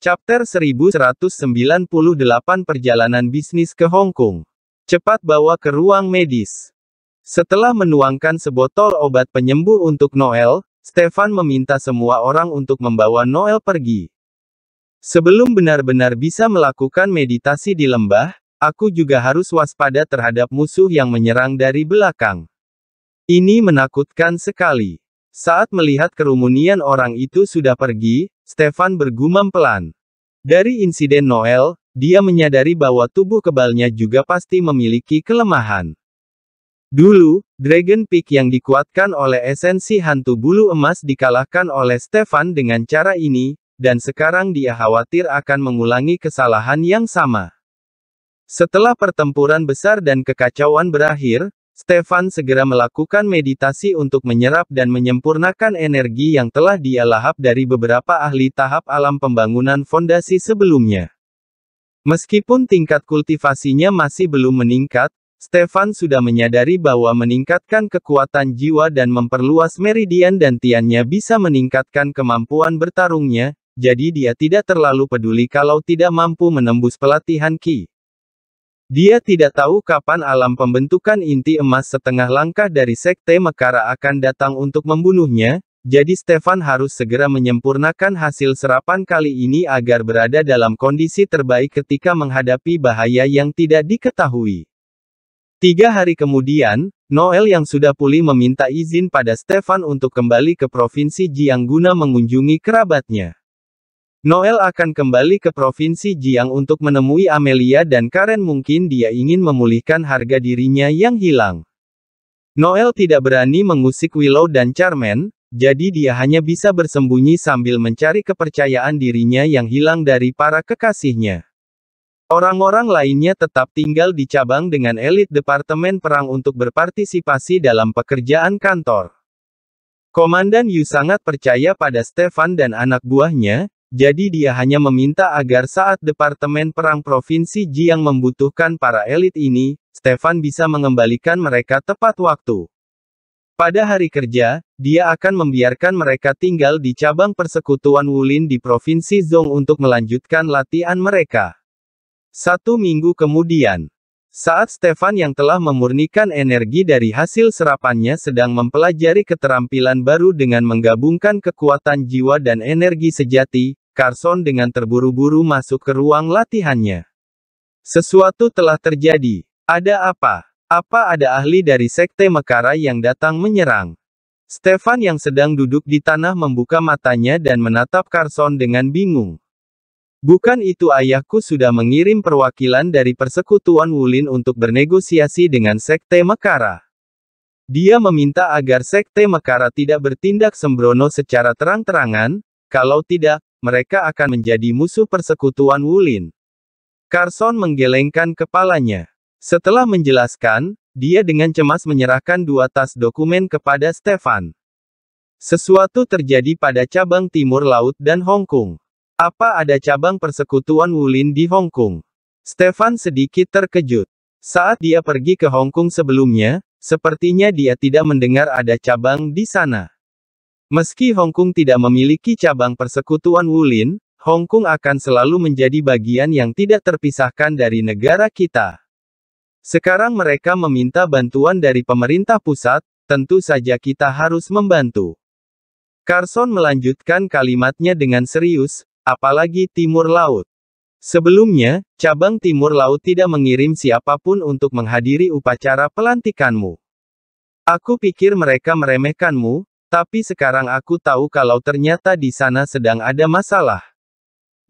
Chapter 1198 Perjalanan Bisnis ke Hong Kong. Cepat bawa ke ruang medis. Setelah menuangkan sebotol obat penyembuh untuk Noel, Stefan meminta semua orang untuk membawa Noel pergi. Sebelum benar-benar bisa melakukan meditasi di lembah, aku juga harus waspada terhadap musuh yang menyerang dari belakang. Ini menakutkan sekali. Saat melihat kerumunian orang itu sudah pergi, Stefan bergumam pelan. Dari insiden Noel, dia menyadari bahwa tubuh kebalnya juga pasti memiliki kelemahan. Dulu, Dragon Peak yang dikuatkan oleh esensi hantu bulu emas dikalahkan oleh Stefan dengan cara ini, dan sekarang dia khawatir akan mengulangi kesalahan yang sama. Setelah pertempuran besar dan kekacauan berakhir, Stefan segera melakukan meditasi untuk menyerap dan menyempurnakan energi yang telah dia lahap dari beberapa ahli tahap alam pembangunan fondasi sebelumnya. Meskipun tingkat kultivasinya masih belum meningkat, Stefan sudah menyadari bahwa meningkatkan kekuatan jiwa dan memperluas meridian dan tiannya bisa meningkatkan kemampuan bertarungnya, jadi dia tidak terlalu peduli kalau tidak mampu menembus pelatihan Ki. Dia tidak tahu kapan alam pembentukan inti emas setengah langkah dari sekte Mekara akan datang untuk membunuhnya, jadi Stefan harus segera menyempurnakan hasil serapan kali ini agar berada dalam kondisi terbaik ketika menghadapi bahaya yang tidak diketahui. Tiga hari kemudian, Noel yang sudah pulih meminta izin pada Stefan untuk kembali ke provinsi Jiang guna mengunjungi kerabatnya. Noel akan kembali ke Provinsi Jiang untuk menemui Amelia dan Karen mungkin dia ingin memulihkan harga dirinya yang hilang. Noel tidak berani mengusik Willow dan Charmen, jadi dia hanya bisa bersembunyi sambil mencari kepercayaan dirinya yang hilang dari para kekasihnya. Orang-orang lainnya tetap tinggal di cabang dengan elit Departemen Perang untuk berpartisipasi dalam pekerjaan kantor. Komandan Yu sangat percaya pada Stefan dan anak buahnya, jadi dia hanya meminta agar saat Departemen Perang Provinsi Jiang membutuhkan para elit ini, Stefan bisa mengembalikan mereka tepat waktu. Pada hari kerja, dia akan membiarkan mereka tinggal di cabang persekutuan Wulin di Provinsi Zhong untuk melanjutkan latihan mereka. Satu minggu kemudian, saat Stefan yang telah memurnikan energi dari hasil serapannya sedang mempelajari keterampilan baru dengan menggabungkan kekuatan jiwa dan energi sejati, Carson dengan terburu-buru masuk ke ruang latihannya. Sesuatu telah terjadi. Ada apa? Apa ada ahli dari sekte Mekara yang datang menyerang? Stefan yang sedang duduk di tanah membuka matanya dan menatap Carson dengan bingung. Bukan itu ayahku sudah mengirim perwakilan dari persekutuan Wulin untuk bernegosiasi dengan Sekte Mekara. Dia meminta agar Sekte Mekara tidak bertindak sembrono secara terang-terangan, kalau tidak, mereka akan menjadi musuh persekutuan Wulin. Carson menggelengkan kepalanya. Setelah menjelaskan, dia dengan cemas menyerahkan dua tas dokumen kepada Stefan. Sesuatu terjadi pada cabang Timur Laut dan Hong Kong. Apa ada cabang persekutuan Wulin di Hong Kong? Stefan sedikit terkejut. Saat dia pergi ke Hong Kong sebelumnya, sepertinya dia tidak mendengar ada cabang di sana. Meski Hong Kong tidak memiliki cabang persekutuan Wulin, Hong Kong akan selalu menjadi bagian yang tidak terpisahkan dari negara kita. Sekarang mereka meminta bantuan dari pemerintah pusat, tentu saja kita harus membantu. Carson melanjutkan kalimatnya dengan serius, apalagi Timur Laut. Sebelumnya, cabang Timur Laut tidak mengirim siapapun untuk menghadiri upacara pelantikanmu. Aku pikir mereka meremehkanmu, tapi sekarang aku tahu kalau ternyata di sana sedang ada masalah.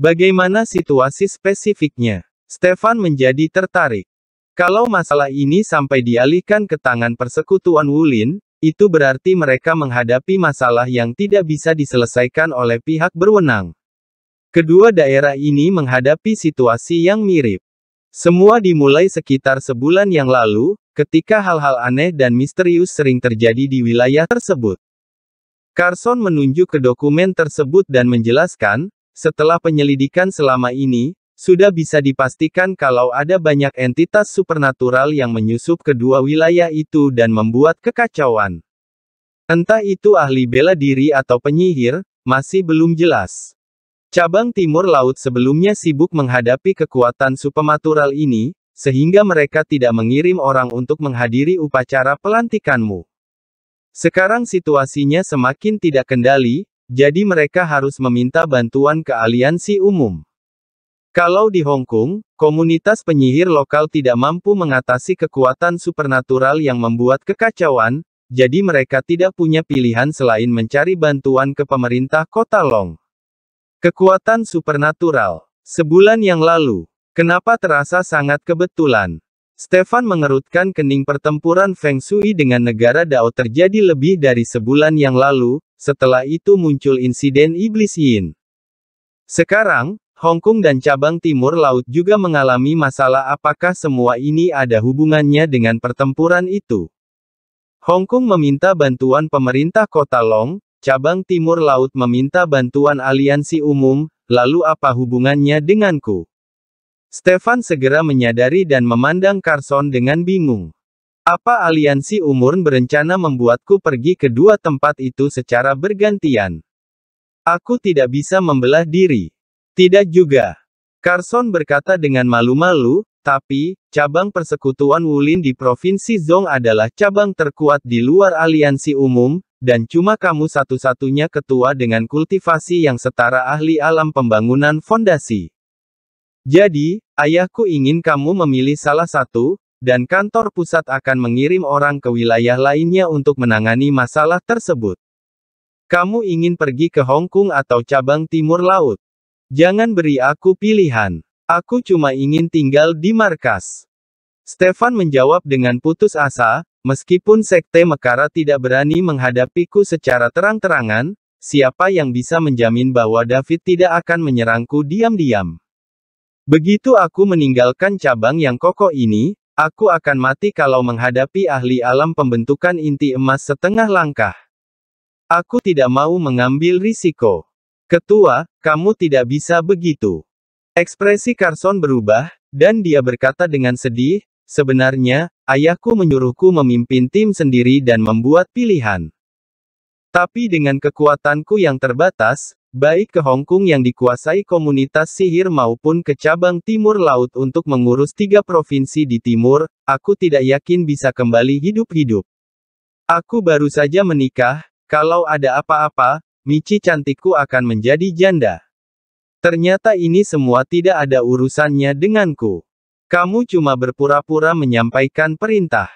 Bagaimana situasi spesifiknya? Stefan menjadi tertarik. Kalau masalah ini sampai dialihkan ke tangan persekutuan Wulin, itu berarti mereka menghadapi masalah yang tidak bisa diselesaikan oleh pihak berwenang. Kedua daerah ini menghadapi situasi yang mirip. Semua dimulai sekitar sebulan yang lalu, ketika hal-hal aneh dan misterius sering terjadi di wilayah tersebut. Carson menunjuk ke dokumen tersebut dan menjelaskan, setelah penyelidikan selama ini, sudah bisa dipastikan kalau ada banyak entitas supernatural yang menyusup kedua wilayah itu dan membuat kekacauan. Entah itu ahli bela diri atau penyihir, masih belum jelas. Cabang timur laut sebelumnya sibuk menghadapi kekuatan supernatural ini, sehingga mereka tidak mengirim orang untuk menghadiri upacara pelantikanmu. Sekarang situasinya semakin tidak kendali, jadi mereka harus meminta bantuan ke aliansi umum. Kalau di Hong Kong, komunitas penyihir lokal tidak mampu mengatasi kekuatan supernatural yang membuat kekacauan, jadi mereka tidak punya pilihan selain mencari bantuan ke pemerintah kota Long. Kekuatan supernatural. Sebulan yang lalu, kenapa terasa sangat kebetulan? Stefan mengerutkan kening pertempuran Feng Shui dengan negara Dao terjadi lebih dari sebulan yang lalu, setelah itu muncul insiden Iblis Yin. Sekarang, Hong Kong dan cabang timur laut juga mengalami masalah apakah semua ini ada hubungannya dengan pertempuran itu. Hong Kong meminta bantuan pemerintah kota Long, cabang timur laut meminta bantuan aliansi umum, lalu apa hubungannya denganku? Stefan segera menyadari dan memandang Carson dengan bingung. Apa aliansi umur berencana membuatku pergi ke dua tempat itu secara bergantian? Aku tidak bisa membelah diri. Tidak juga. Carson berkata dengan malu-malu, tapi, cabang persekutuan Wulin di Provinsi Zong adalah cabang terkuat di luar aliansi umum, dan cuma kamu satu-satunya ketua dengan kultivasi yang setara ahli alam pembangunan fondasi. Jadi, ayahku ingin kamu memilih salah satu, dan kantor pusat akan mengirim orang ke wilayah lainnya untuk menangani masalah tersebut. Kamu ingin pergi ke Hong Kong atau cabang timur laut? Jangan beri aku pilihan. Aku cuma ingin tinggal di markas. Stefan menjawab dengan putus asa, meskipun Sekte Mekara tidak berani menghadapiku secara terang-terangan, siapa yang bisa menjamin bahwa David tidak akan menyerangku diam-diam? Begitu aku meninggalkan cabang yang kokoh ini, aku akan mati kalau menghadapi ahli alam pembentukan inti emas setengah langkah. Aku tidak mau mengambil risiko. Ketua, kamu tidak bisa begitu. Ekspresi Carson berubah, dan dia berkata dengan sedih, Sebenarnya, ayahku menyuruhku memimpin tim sendiri dan membuat pilihan. Tapi dengan kekuatanku yang terbatas, baik ke Hong Kong yang dikuasai komunitas sihir maupun ke cabang timur laut untuk mengurus tiga provinsi di timur, aku tidak yakin bisa kembali hidup-hidup. Aku baru saja menikah, kalau ada apa-apa, Michi cantikku akan menjadi janda. Ternyata ini semua tidak ada urusannya denganku. Kamu cuma berpura-pura menyampaikan perintah.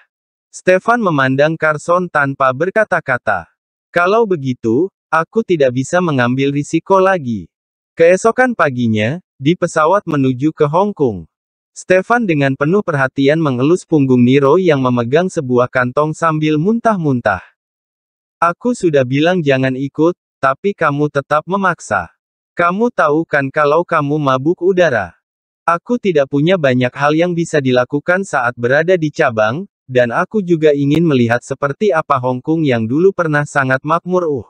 Stefan memandang Carson tanpa berkata-kata. Kalau begitu, Aku tidak bisa mengambil risiko lagi. Keesokan paginya, di pesawat menuju ke Hong Kong. Stefan dengan penuh perhatian mengelus punggung Niro yang memegang sebuah kantong sambil muntah-muntah. Aku sudah bilang jangan ikut, tapi kamu tetap memaksa. Kamu tahu kan kalau kamu mabuk udara. Aku tidak punya banyak hal yang bisa dilakukan saat berada di cabang, dan aku juga ingin melihat seperti apa Hong Kong yang dulu pernah sangat makmur uh.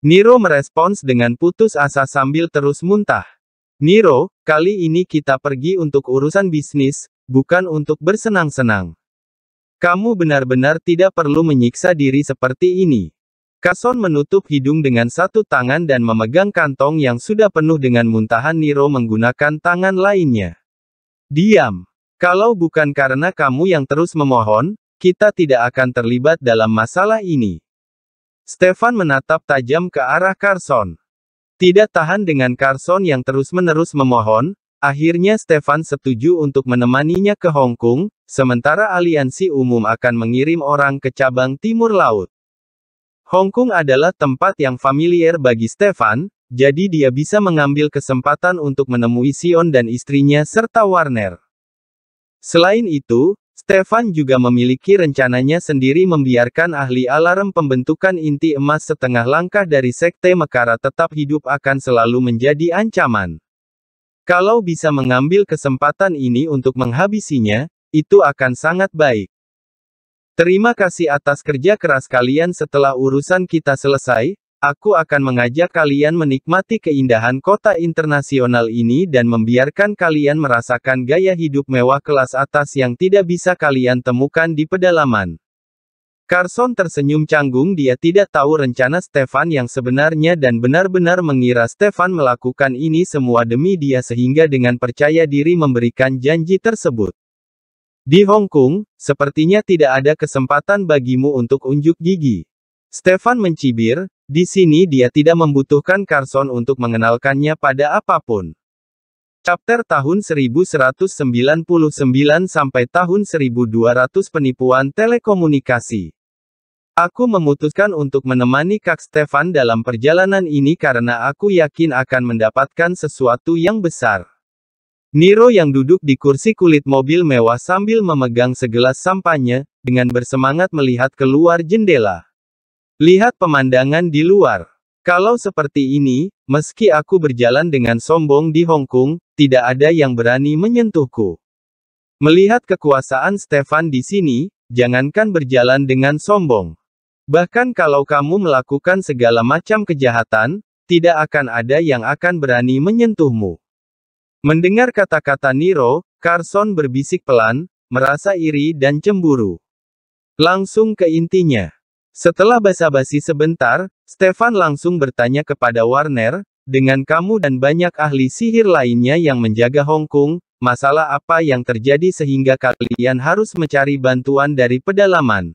Niro merespons dengan putus asa sambil terus muntah. Niro, kali ini kita pergi untuk urusan bisnis, bukan untuk bersenang-senang. Kamu benar-benar tidak perlu menyiksa diri seperti ini. Kason menutup hidung dengan satu tangan dan memegang kantong yang sudah penuh dengan muntahan Niro menggunakan tangan lainnya. Diam. Kalau bukan karena kamu yang terus memohon, kita tidak akan terlibat dalam masalah ini. Stefan menatap tajam ke arah Carson. Tidak tahan dengan Carson yang terus-menerus memohon, akhirnya Stefan setuju untuk menemaninya ke Hong Kong, sementara aliansi umum akan mengirim orang ke cabang timur laut. Hong Kong adalah tempat yang familiar bagi Stefan, jadi dia bisa mengambil kesempatan untuk menemui Sion dan istrinya serta Warner. Selain itu, Stefan juga memiliki rencananya sendiri membiarkan ahli alarm pembentukan inti emas setengah langkah dari sekte Mekara tetap hidup akan selalu menjadi ancaman. Kalau bisa mengambil kesempatan ini untuk menghabisinya, itu akan sangat baik. Terima kasih atas kerja keras kalian setelah urusan kita selesai, Aku akan mengajak kalian menikmati keindahan kota internasional ini dan membiarkan kalian merasakan gaya hidup mewah kelas atas yang tidak bisa kalian temukan di pedalaman. Carson tersenyum canggung dia tidak tahu rencana Stefan yang sebenarnya dan benar-benar mengira Stefan melakukan ini semua demi dia sehingga dengan percaya diri memberikan janji tersebut. Di Hong Kong, sepertinya tidak ada kesempatan bagimu untuk unjuk gigi. Stefan mencibir, di sini dia tidak membutuhkan Carson untuk mengenalkannya pada apapun. Chapter tahun 1199 sampai tahun 1200 penipuan telekomunikasi. Aku memutuskan untuk menemani Kak Stefan dalam perjalanan ini karena aku yakin akan mendapatkan sesuatu yang besar. Niro yang duduk di kursi kulit mobil mewah sambil memegang segelas sampahnya, dengan bersemangat melihat keluar jendela. Lihat pemandangan di luar. Kalau seperti ini, meski aku berjalan dengan sombong di Hong Kong, tidak ada yang berani menyentuhku. Melihat kekuasaan Stefan di sini, jangankan berjalan dengan sombong. Bahkan kalau kamu melakukan segala macam kejahatan, tidak akan ada yang akan berani menyentuhmu. Mendengar kata-kata Niro, Carson berbisik pelan, merasa iri dan cemburu. Langsung ke intinya. Setelah basa-basi sebentar, Stefan langsung bertanya kepada Warner, dengan kamu dan banyak ahli sihir lainnya yang menjaga Hong Kong, masalah apa yang terjadi sehingga kalian harus mencari bantuan dari pedalaman.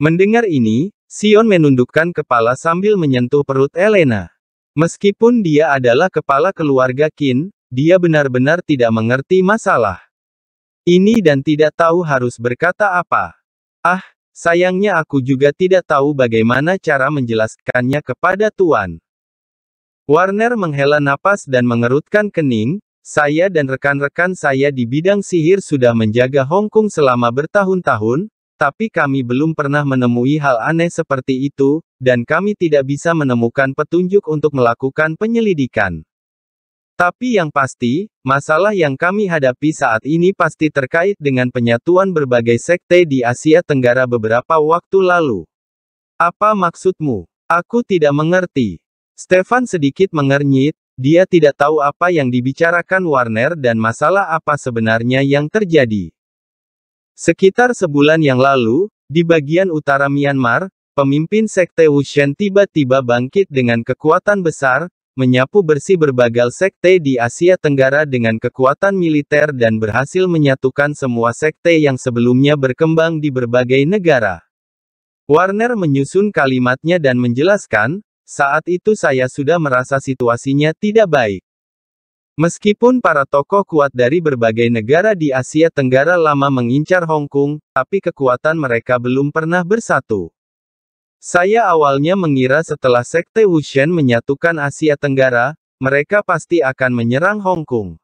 Mendengar ini, Sion menundukkan kepala sambil menyentuh perut Elena. Meskipun dia adalah kepala keluarga Kin, dia benar-benar tidak mengerti masalah ini dan tidak tahu harus berkata apa. Ah, Sayangnya aku juga tidak tahu bagaimana cara menjelaskannya kepada Tuan. Warner menghela napas dan mengerutkan kening, saya dan rekan-rekan saya di bidang sihir sudah menjaga Hong Kong selama bertahun-tahun, tapi kami belum pernah menemui hal aneh seperti itu, dan kami tidak bisa menemukan petunjuk untuk melakukan penyelidikan. Tapi yang pasti, masalah yang kami hadapi saat ini pasti terkait dengan penyatuan berbagai sekte di Asia Tenggara beberapa waktu lalu. Apa maksudmu? Aku tidak mengerti. Stefan sedikit mengernyit, dia tidak tahu apa yang dibicarakan Warner dan masalah apa sebenarnya yang terjadi. Sekitar sebulan yang lalu, di bagian utara Myanmar, pemimpin sekte Wushen tiba-tiba bangkit dengan kekuatan besar, menyapu bersih berbagai sekte di Asia Tenggara dengan kekuatan militer dan berhasil menyatukan semua sekte yang sebelumnya berkembang di berbagai negara. Warner menyusun kalimatnya dan menjelaskan, saat itu saya sudah merasa situasinya tidak baik. Meskipun para tokoh kuat dari berbagai negara di Asia Tenggara lama mengincar Hong Kong, tapi kekuatan mereka belum pernah bersatu. Saya awalnya mengira setelah Sekte Wuxian menyatukan Asia Tenggara, mereka pasti akan menyerang Hong Kong.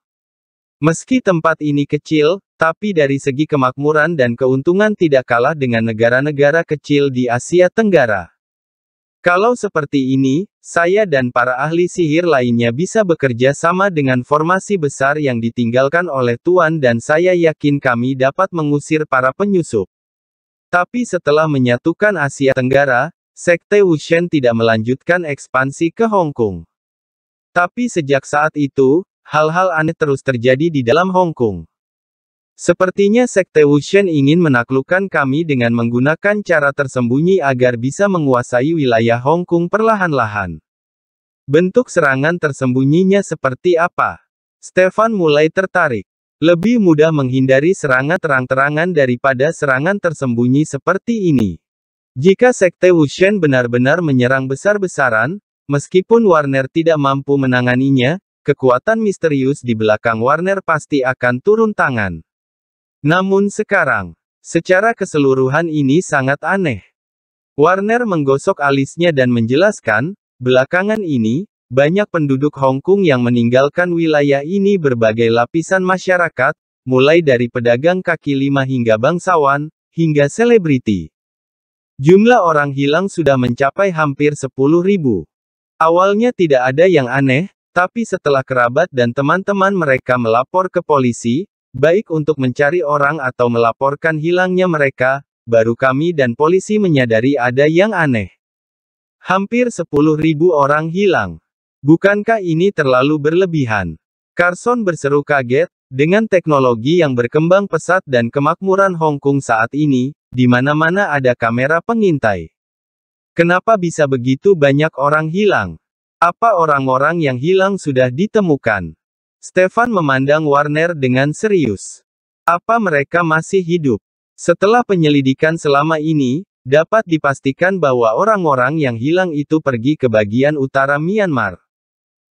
Meski tempat ini kecil, tapi dari segi kemakmuran dan keuntungan tidak kalah dengan negara-negara kecil di Asia Tenggara. Kalau seperti ini, saya dan para ahli sihir lainnya bisa bekerja sama dengan formasi besar yang ditinggalkan oleh Tuan dan saya yakin kami dapat mengusir para penyusup. Tapi setelah menyatukan Asia Tenggara, Sekte Wuxian tidak melanjutkan ekspansi ke Hong Kong. Tapi sejak saat itu, hal-hal aneh terus terjadi di dalam Hong Kong. Sepertinya Sekte Wuxian ingin menaklukkan kami dengan menggunakan cara tersembunyi agar bisa menguasai wilayah Hong Kong perlahan-lahan. Bentuk serangan tersembunyinya seperti apa? Stefan mulai tertarik. Lebih mudah menghindari serangan terang-terangan daripada serangan tersembunyi seperti ini. Jika Sekte Wushen benar-benar menyerang besar-besaran, meskipun Warner tidak mampu menanganinya, kekuatan misterius di belakang Warner pasti akan turun tangan. Namun sekarang, secara keseluruhan ini sangat aneh. Warner menggosok alisnya dan menjelaskan, belakangan ini, banyak penduduk Hong Kong yang meninggalkan wilayah ini berbagai lapisan masyarakat, mulai dari pedagang kaki lima hingga bangsawan, hingga selebriti. Jumlah orang hilang sudah mencapai hampir 10 ribu. Awalnya tidak ada yang aneh, tapi setelah kerabat dan teman-teman mereka melapor ke polisi, baik untuk mencari orang atau melaporkan hilangnya mereka, baru kami dan polisi menyadari ada yang aneh. Hampir 10.000 orang hilang. Bukankah ini terlalu berlebihan? Carson berseru kaget, dengan teknologi yang berkembang pesat dan kemakmuran Hong Kong saat ini, di mana-mana ada kamera pengintai. Kenapa bisa begitu banyak orang hilang? Apa orang-orang yang hilang sudah ditemukan? Stefan memandang Warner dengan serius. Apa mereka masih hidup? Setelah penyelidikan selama ini, dapat dipastikan bahwa orang-orang yang hilang itu pergi ke bagian utara Myanmar.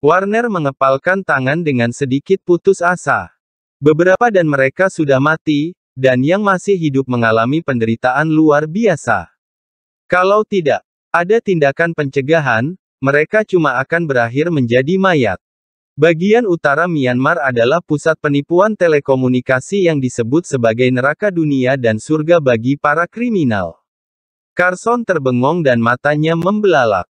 Warner mengepalkan tangan dengan sedikit putus asa. Beberapa dan mereka sudah mati, dan yang masih hidup mengalami penderitaan luar biasa. Kalau tidak ada tindakan pencegahan, mereka cuma akan berakhir menjadi mayat. Bagian utara Myanmar adalah pusat penipuan telekomunikasi yang disebut sebagai neraka dunia dan surga bagi para kriminal. Carson terbengong dan matanya membelalak.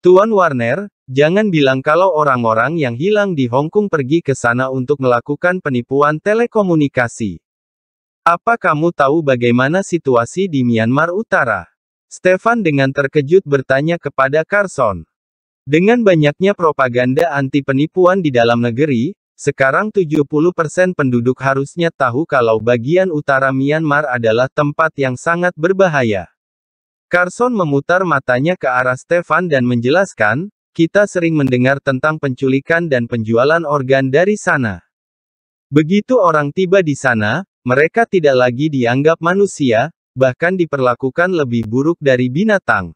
Tuan Warner, jangan bilang kalau orang-orang yang hilang di Hong Kong pergi ke sana untuk melakukan penipuan telekomunikasi. Apa kamu tahu bagaimana situasi di Myanmar Utara? Stefan dengan terkejut bertanya kepada Carson. Dengan banyaknya propaganda anti penipuan di dalam negeri, sekarang 70% penduduk harusnya tahu kalau bagian utara Myanmar adalah tempat yang sangat berbahaya. Carson memutar matanya ke arah Stefan dan menjelaskan, kita sering mendengar tentang penculikan dan penjualan organ dari sana. Begitu orang tiba di sana, mereka tidak lagi dianggap manusia, bahkan diperlakukan lebih buruk dari binatang.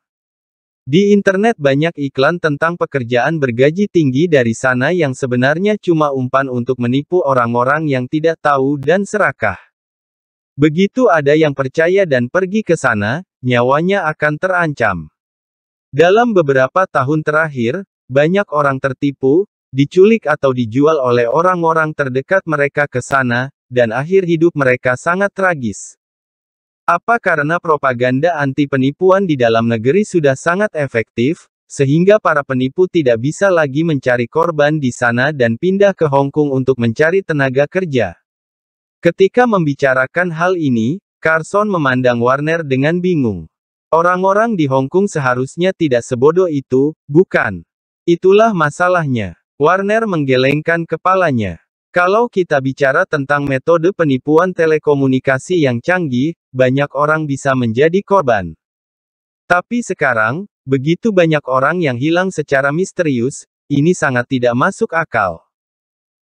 Di internet banyak iklan tentang pekerjaan bergaji tinggi dari sana yang sebenarnya cuma umpan untuk menipu orang-orang yang tidak tahu dan serakah. Begitu ada yang percaya dan pergi ke sana, nyawanya akan terancam. Dalam beberapa tahun terakhir, banyak orang tertipu, diculik atau dijual oleh orang-orang terdekat mereka ke sana, dan akhir hidup mereka sangat tragis. Apa karena propaganda anti penipuan di dalam negeri sudah sangat efektif, sehingga para penipu tidak bisa lagi mencari korban di sana dan pindah ke Hong Kong untuk mencari tenaga kerja. Ketika membicarakan hal ini, Carson memandang Warner dengan bingung. Orang-orang di Hong Kong seharusnya tidak sebodoh itu, bukan? Itulah masalahnya. Warner menggelengkan kepalanya. Kalau kita bicara tentang metode penipuan telekomunikasi yang canggih, banyak orang bisa menjadi korban. Tapi sekarang, begitu banyak orang yang hilang secara misterius, ini sangat tidak masuk akal.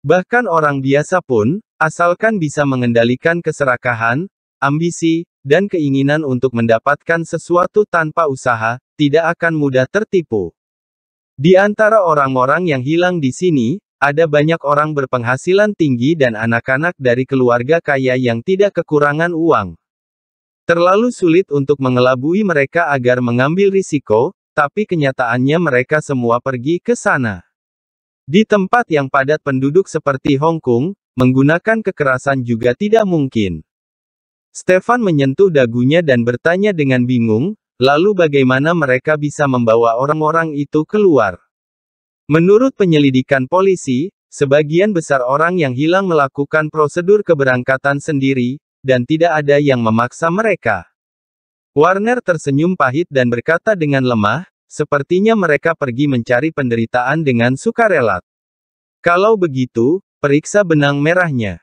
Bahkan orang biasa pun, asalkan bisa mengendalikan keserakahan, ambisi, dan keinginan untuk mendapatkan sesuatu tanpa usaha, tidak akan mudah tertipu. Di antara orang-orang yang hilang di sini, ada banyak orang berpenghasilan tinggi dan anak-anak dari keluarga kaya yang tidak kekurangan uang. Terlalu sulit untuk mengelabui mereka agar mengambil risiko, tapi kenyataannya mereka semua pergi ke sana. Di tempat yang padat penduduk seperti Hong Kong, menggunakan kekerasan juga tidak mungkin. Stefan menyentuh dagunya dan bertanya dengan bingung, lalu bagaimana mereka bisa membawa orang-orang itu keluar? Menurut penyelidikan polisi, sebagian besar orang yang hilang melakukan prosedur keberangkatan sendiri, dan tidak ada yang memaksa mereka. Warner tersenyum pahit dan berkata dengan lemah, sepertinya mereka pergi mencari penderitaan dengan sukarela. Kalau begitu, periksa benang merahnya.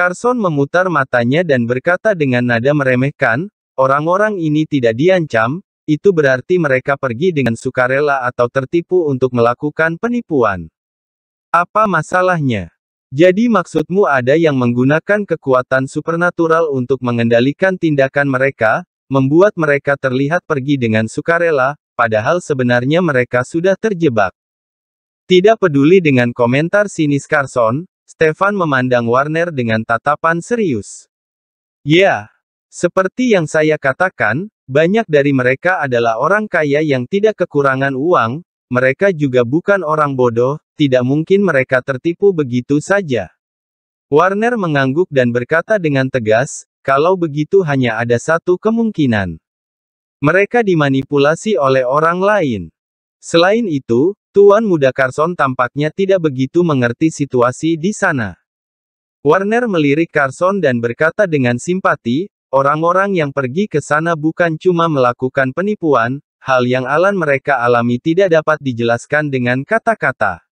Carson memutar matanya dan berkata dengan nada meremehkan, orang-orang ini tidak diancam, itu berarti mereka pergi dengan sukarela atau tertipu untuk melakukan penipuan. Apa masalahnya? Jadi maksudmu ada yang menggunakan kekuatan supernatural untuk mengendalikan tindakan mereka, membuat mereka terlihat pergi dengan sukarela, padahal sebenarnya mereka sudah terjebak. Tidak peduli dengan komentar sinis Carson, Stefan memandang Warner dengan tatapan serius. Ya, seperti yang saya katakan, banyak dari mereka adalah orang kaya yang tidak kekurangan uang, mereka juga bukan orang bodoh, tidak mungkin mereka tertipu begitu saja. Warner mengangguk dan berkata dengan tegas, kalau begitu hanya ada satu kemungkinan. Mereka dimanipulasi oleh orang lain. Selain itu, Tuan Muda Carson tampaknya tidak begitu mengerti situasi di sana. Warner melirik Carson dan berkata dengan simpati, orang-orang yang pergi ke sana bukan cuma melakukan penipuan, hal yang alan mereka alami tidak dapat dijelaskan dengan kata-kata.